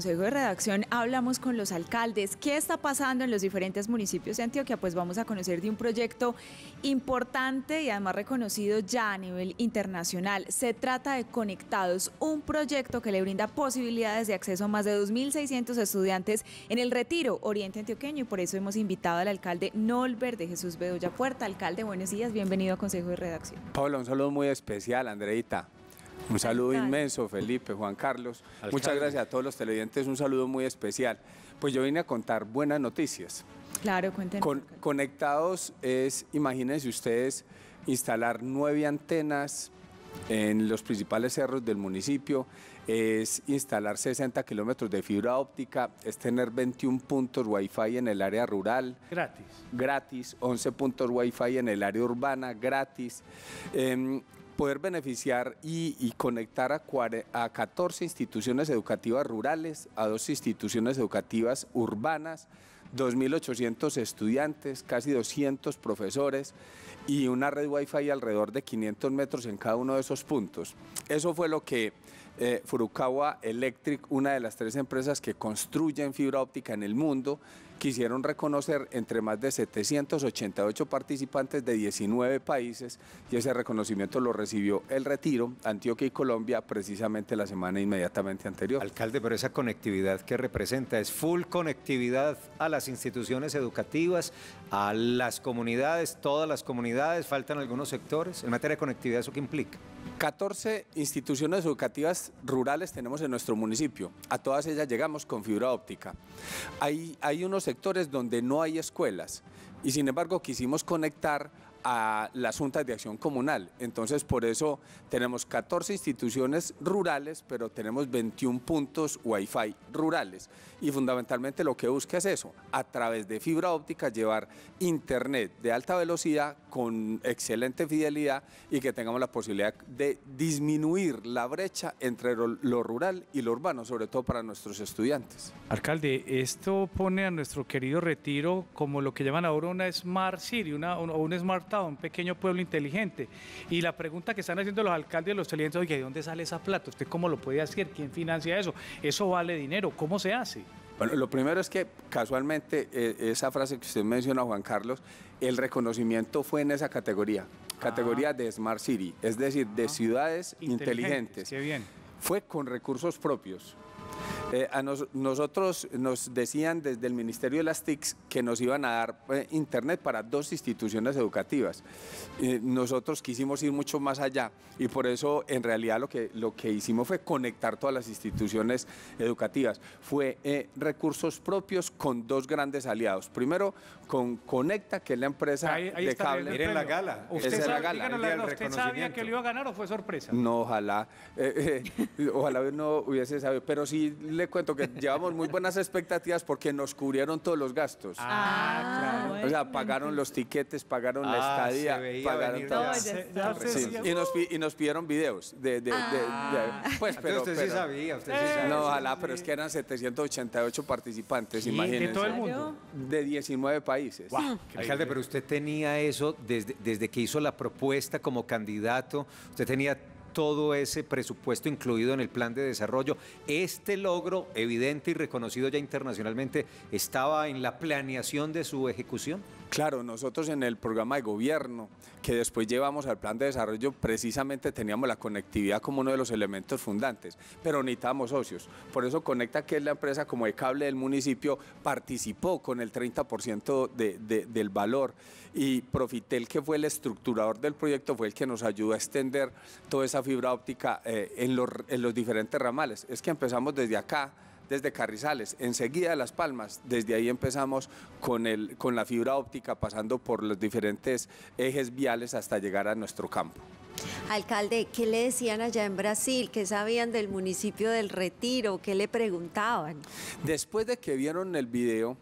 Consejo de Redacción hablamos con los alcaldes. ¿Qué está pasando en los diferentes municipios de Antioquia? Pues vamos a conocer de un proyecto importante y además reconocido ya a nivel internacional. Se trata de Conectados, un proyecto que le brinda posibilidades de acceso a más de 2.600 estudiantes en el Retiro Oriente Antioqueño y por eso hemos invitado al alcalde Nolver de Jesús Bedoya Puerta. Alcalde, buenos días, bienvenido a Consejo de Redacción. Pablo, un saludo muy especial, Andreita. Un saludo inmenso, Felipe, Juan Carlos. Muchas gracias a todos los televidentes, un saludo muy especial. Pues yo vine a contar buenas noticias. Claro, cuéntenos. conectados es, imagínense ustedes, instalar nueve antenas en los principales cerros del municipio, es instalar 60 kilómetros de fibra óptica, es tener 21 puntos Wi-Fi en el área rural. Gratis. Gratis, 11 puntos Wi-Fi en el área urbana, gratis. Em, poder beneficiar y, conectar a, 14 instituciones educativas rurales, a dos instituciones educativas urbanas, 2.800 estudiantes, casi 200 profesores y una red Wi-Fi alrededor de 500 metros en cada uno de esos puntos. Eso fue lo que eh, Furukawa Electric, una de las tres empresas que construyen fibra óptica en el mundo, quisieron reconocer entre más de 788 participantes de 19 países y ese reconocimiento lo recibió El Retiro, Antioquia y Colombia precisamente la semana inmediatamente anterior. Alcalde, pero esa conectividad que representa es full conectividad a las instituciones educativas, a las comunidades, todas las comunidades, faltan algunos sectores. En materia de conectividad, ¿eso qué implica? 14 instituciones educativas rurales tenemos en nuestro municipio. A todas ellas llegamos con fibra óptica. Hay, hay unos sectores donde no hay escuelas y sin embargo quisimos conectar a las juntas de acción comunal. Entonces, por eso tenemos 14 instituciones rurales, pero tenemos 21 puntos Wi-Fi rurales. Y fundamentalmente lo que busca es eso, a través de fibra óptica llevar Internet de alta velocidad con excelente fidelidad y que tengamos la posibilidad de disminuir la brecha entre lo rural y lo urbano, sobre todo para nuestros estudiantes. Alcalde, esto pone a nuestro querido retiro como lo que llaman ahora una Smart City, una, un Smart a un pequeño pueblo inteligente. Y la pregunta que están haciendo los alcaldes y los televidentes, oye, ¿de dónde sale esa plata? ¿Usted cómo lo puede hacer? ¿Quién financia eso? Eso vale dinero, ¿cómo se hace? Bueno, lo primero es que casualmente e, esa frase que usted menciona, Juan Carlos, el reconocimiento fue en esa categoría, categoría ah. de Smart City, es decir, de ah. ciudades inteligentes. Qué bien. Fue con recursos propios. Eh, nosotros nos decían desde el Ministerio de las TICs que nos iban a dar eh, Internet para dos instituciones educativas. Eh, nosotros quisimos ir mucho más allá y por eso en realidad lo que, lo que hicimos fue conectar todas las instituciones educativas. Fue recursos propios con dos grandes aliados. Primero, con Conecta, que es la empresa de cable. Miren la gala. ¿Usted, la gala, sabía que lo iba a ganar o fue sorpresa? No, ojalá. ojalá no hubiese sabido, pero sí le cuento que llevamos muy buenas expectativas porque nos cubrieron todos los gastos. Ah, claro. Ah, o sea, pagaron los tiquetes, pagaron la ah, estadía, pagaron todo. Y, nos, y, nos, pidieron videos. De, pues, pero, usted sí sabía, No, ojalá, pero es que eran 788 participantes, imagínense. ¿De todo el mundo? De 19 países. Alcalde, pero usted tenía eso desde, desde que hizo la propuesta como candidato, usted tenía todo ese presupuesto incluido en el plan de desarrollo. Este logro, evidente y reconocido ya internacionalmente, estaba en la planeación de su ejecución. Claro, nosotros en el programa de gobierno que después llevamos al plan de desarrollo precisamente teníamos la conectividad como uno de los elementos fundantes, pero necesitábamos socios. Por eso Conecta, que es la empresa como de cable del municipio, participó con el 30% del valor y Profitel, que fue el estructurador del proyecto, fue el que nos ayudó a extender toda esa fibra óptica eh, en los diferentes ramales. Es que empezamos desde acá desde Carrizales, enseguida Las Palmas, desde ahí empezamos con, el, con la fibra óptica pasando por los diferentes ejes viales hasta llegar a nuestro campo. Alcalde, ¿qué le decían allá en Brasil? ¿Qué sabían del municipio del Retiro? ¿Qué le preguntaban? Después de que vieron el video,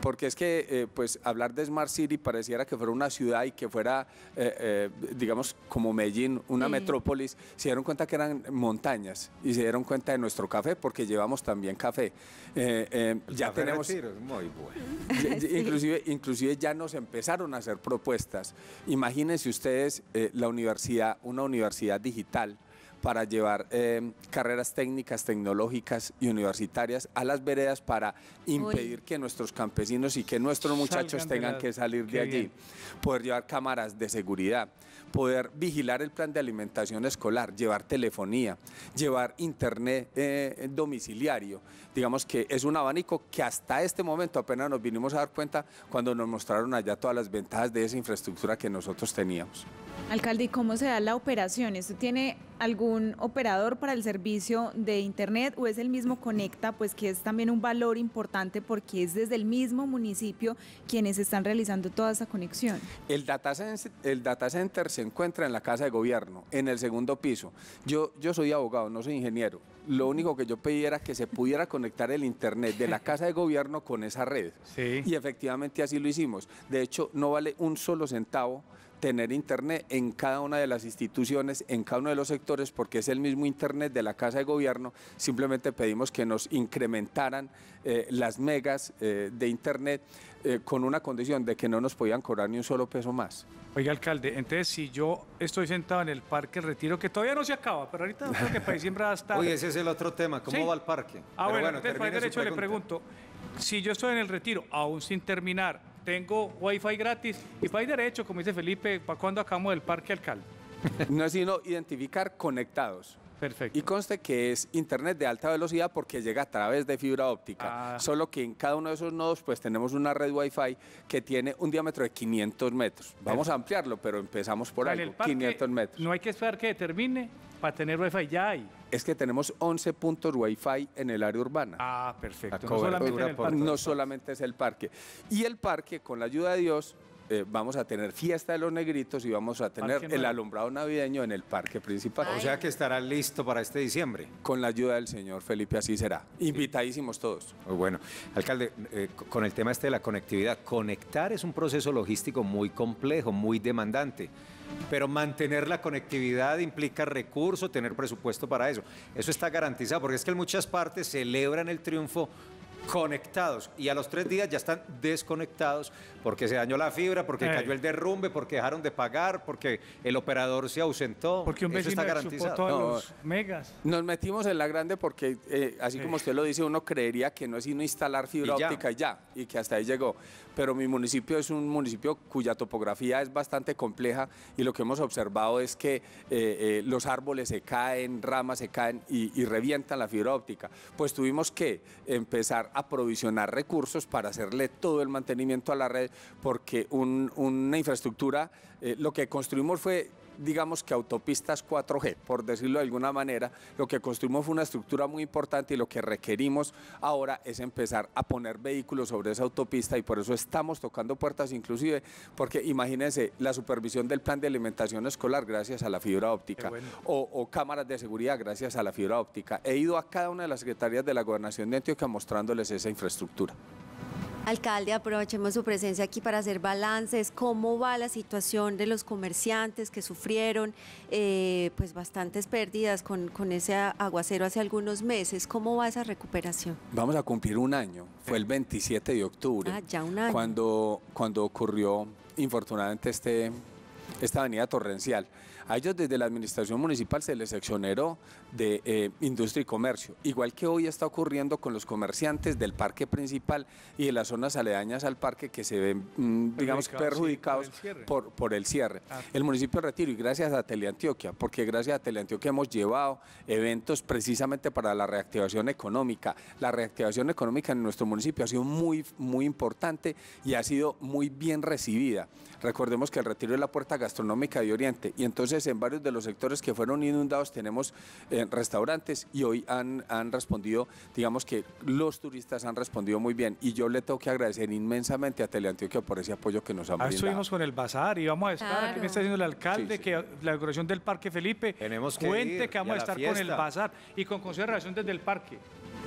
porque es que eh, pues hablar de Smart City pareciera que fuera una ciudad y que fuera, eh, eh, digamos, como Medellín, una metrópolis, se dieron cuenta que eran montañas y se dieron cuenta de nuestro café porque llevamos también café. ya tenemos... muy bueno. inclusive, inclusive ya nos empezaron a hacer propuestas. Imagínense ustedes la universidad, una universidad digital para llevar eh, carreras técnicas, tecnológicas y universitarias a las veredas para impedir que nuestros campesinos y que nuestros muchachos tengan que salir de allí, poder llevar cámaras de seguridad, poder vigilar el plan de alimentación escolar, llevar telefonía, llevar internet eh, domiciliario. Digamos que es un abanico que hasta este momento apenas nos vinimos a dar cuenta cuando nos mostraron allá todas las ventajas de esa infraestructura que nosotros teníamos. Alcalde, ¿y cómo se da la operación? ¿Esto tiene algún operador para el servicio de Internet o es el mismo Conecta, pues que es también un valor importante porque es desde el mismo municipio quienes están realizando toda esa conexión. El data center, se encuentra en la Casa de Gobierno, en el segundo piso. Yo, yo soy abogado, no soy ingeniero. Lo único que yo pedí era que se pudiera conectar el Internet de la Casa de Gobierno con esa red. Y efectivamente así lo hicimos. De hecho, no vale un solo centavo tener internet en cada una de las instituciones, en cada uno de los sectores, porque es el mismo internet de la Casa de Gobierno. Simplemente pedimos que nos incrementaran eh, las megas eh, de internet eh, con una condición de que no nos podían cobrar ni un solo peso más. Oiga, alcalde, entonces si yo estoy sentado en el Parque el Retiro, que todavía no se acaba, pero ahorita creo que para diciembre estar... Oye, ese es el otro tema, ¿cómo va el parque? Ah, bueno, entonces derecho le pregunto, si yo estoy en el Retiro, aún sin terminar, tengo wifi gratis y ir derecho, como dice Felipe, ¿para cuándo acabamos del parque alcalde? No es sino identificar conectados. Perfecto. Y conste que es internet de alta velocidad porque llega a través de fibra óptica. Ah. Solo que en cada uno de esos nodos pues tenemos una red Wi-Fi que tiene un diámetro de 500 metros. Vamos a ampliarlo, pero empezamos por algo, 500 metros. No hay que esperar que termine para tener Wi-Fi, ya hay. Es que tenemos 11 puntos Wi-Fi en el área urbana. Ah, perfecto. No solamente, no solamente es el parque. Y el parque, con la ayuda de Dios, eh, vamos a tener fiesta de los negritos y vamos a tener el alumbrado navideño en el parque principal. O sea que estará listo para este diciembre. Con la ayuda del señor Felipe, así será. Invitadísimos todos. Muy bueno. Alcalde, eh, con el tema este de la conectividad, conectar es un proceso logístico muy complejo, muy demandante. Pero mantener la conectividad implica recurso, tener presupuesto para eso. Eso está garantizado, porque es que en muchas partes celebran el triunfo conectados y a los tres días ya están desconectados porque se dañó la fibra, porque eh. cayó el derrumbe, porque dejaron de pagar, porque el operador se ausentó. Porque un Eso está garantizado. Todos los megas. Nos metimos en la grande porque, eh, así como usted lo dice, uno creería que no es sino instalar fibra óptica y ya, y que hasta ahí llegó. Pero mi municipio es un municipio cuya topografía es bastante compleja y lo que hemos observado es que eh, los árboles se caen, ramas se caen y, y revientan la fibra óptica. Pues tuvimos que empezar aprovisionar recursos para hacerle todo el mantenimiento a la red, porque una infraestructura, eh, lo que construimos fue digamos que autopistas 4G, por decirlo de alguna manera. Lo que construimos fue una estructura muy importante y lo que requerimos ahora es empezar a poner vehículos sobre esa autopista y por eso estamos tocando puertas inclusive, porque imagínense la supervisión del plan de alimentación escolar gracias a la fibra óptica o, o cámaras de seguridad gracias a la fibra óptica. He ido a cada una de las secretarías de la gobernación de Antioquia mostrándoles esa infraestructura. Alcalde, aprovechemos su presencia aquí para hacer balances. ¿Cómo va la situación de los comerciantes que sufrieron eh, pues bastantes pérdidas con, ese aguacero hace algunos meses? ¿Cómo va esa recuperación? Vamos a cumplir un año. Fue el 27 ah. de octubre. Ah, ya un año. Cuando, cuando ocurrió, infortunadamente, este, esta avenida torrencial. A ellos desde la administración municipal se les exoneró de eh, industria y comercio, igual que hoy está ocurriendo con los comerciantes del parque principal y de las zonas aledañas al parque que se ven, mm, digamos, perjudicados por, el por, el cierre. Ah. El municipio de Retiro, y gracias a Teleantioquia, porque gracias a Teleantioquia hemos llevado eventos precisamente para la reactivación económica. La reactivación económica en nuestro municipio ha sido muy, muy importante y ha sido muy bien recibida. Recordemos que el Retiro es la puerta gastronómica de Oriente y entonces en varios de los sectores que fueron inundados tenemos eh, restaurantes y hoy han, han respondido, digamos que los turistas han respondido muy bien y yo le tengo que agradecer inmensamente a Teleantioquia por ese apoyo que nos han ah, brindado. Estuvimos con el bazar y vamos a estar, aquí me está diciendo el alcalde, que la decoración del Parque Felipe, tenemos que cuente que vamos a, estar con el bazar y con consideración desde el parque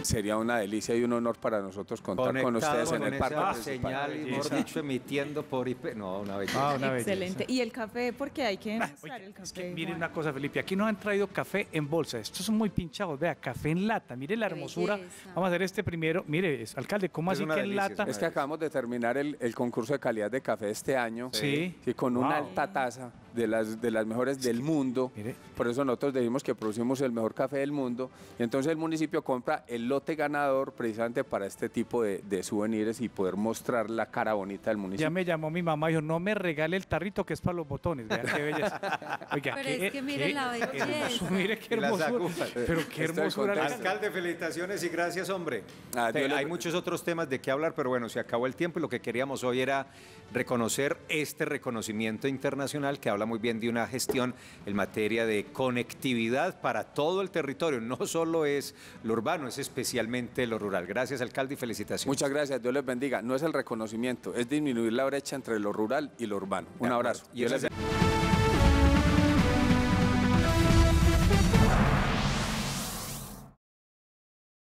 sería una delicia y un honor para nosotros contar con ustedes en el parque. Ah, señal, y dicho, emitiendo por IP. No, una vez. Ah, una Excelente. Y el café, porque hay que ah, mostrar el café. Mire una cosa, Felipe, aquí nos han traído café en bolsa. Estos son muy pinchados. Vea, café en lata. Mire la hermosura. Vamos a hacer este primero. Mire, alcalde, ¿cómo así que en lata? Es que acabamos de terminar el, concurso de calidad de café este año. Sí. Y con una alta taza de las, de las mejores del mundo. Por eso nosotros decimos que producimos el mejor café del mundo. entonces el municipio compra el lote ganador precisamente para este tipo de, de souvenirs y poder mostrar la cara bonita del municipio. Ya me llamó mi mamá y dijo, no me regale el tarrito que es para los botones. Vean qué belleza. Oiga, Pero es que miren la belleza. mire qué hermosura. Pero qué hermosura. Alcalde, felicitaciones y gracias, hombre. Ah, hay muchos otros temas de qué hablar, pero bueno, se acabó el tiempo y lo que queríamos hoy era reconocer este reconocimiento internacional que habla muy bien de una gestión en materia de conectividad para todo el territorio. No solo es lo urbano, es especialmente lo rural. Gracias, alcalde, y felicitaciones. Muchas gracias, Dios les bendiga. No es el reconocimiento, es disminuir la brecha entre lo rural y lo urbano. Un abrazo.